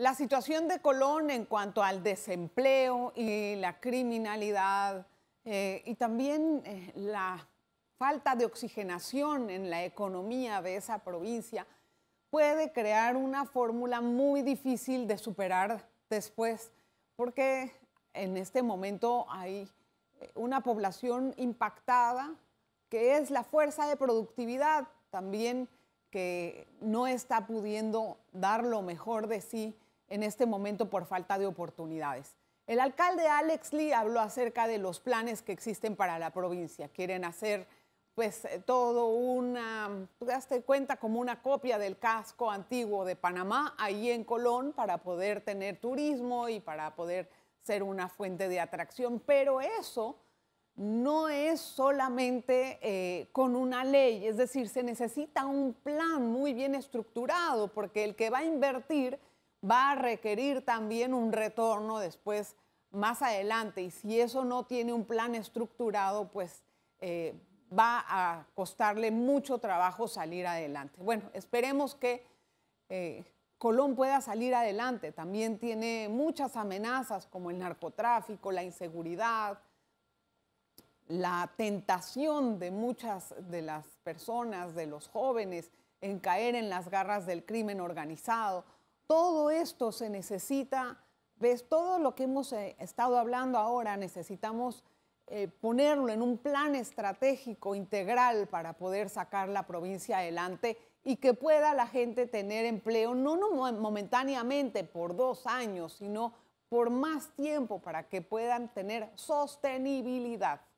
La situación de Colón en cuanto al desempleo y la criminalidad eh, y también eh, la falta de oxigenación en la economía de esa provincia puede crear una fórmula muy difícil de superar después, porque en este momento hay eh, una población impactada, que es la fuerza de productividad también, que no está pudiendo dar lo mejor de sí en este momento por falta de oportunidades. El alcalde Alex Lee habló acerca de los planes que existen para la provincia. Quieren hacer pues eh, todo una, das pues, cuenta como una copia del casco antiguo de Panamá ahí en Colón para poder tener turismo y para poder ser una fuente de atracción. Pero eso no es solamente eh, con una ley, es decir, se necesita un plan muy bien estructurado porque el que va a invertir va a requerir también un retorno después, más adelante, y si eso no tiene un plan estructurado, pues eh, va a costarle mucho trabajo salir adelante. Bueno, esperemos que eh, Colón pueda salir adelante. También tiene muchas amenazas como el narcotráfico, la inseguridad, la tentación de muchas de las personas, de los jóvenes, en caer en las garras del crimen organizado. Todo esto se necesita, ves, todo lo que hemos eh, estado hablando ahora necesitamos eh, ponerlo en un plan estratégico integral para poder sacar la provincia adelante y que pueda la gente tener empleo, no, no momentáneamente por dos años, sino por más tiempo para que puedan tener sostenibilidad.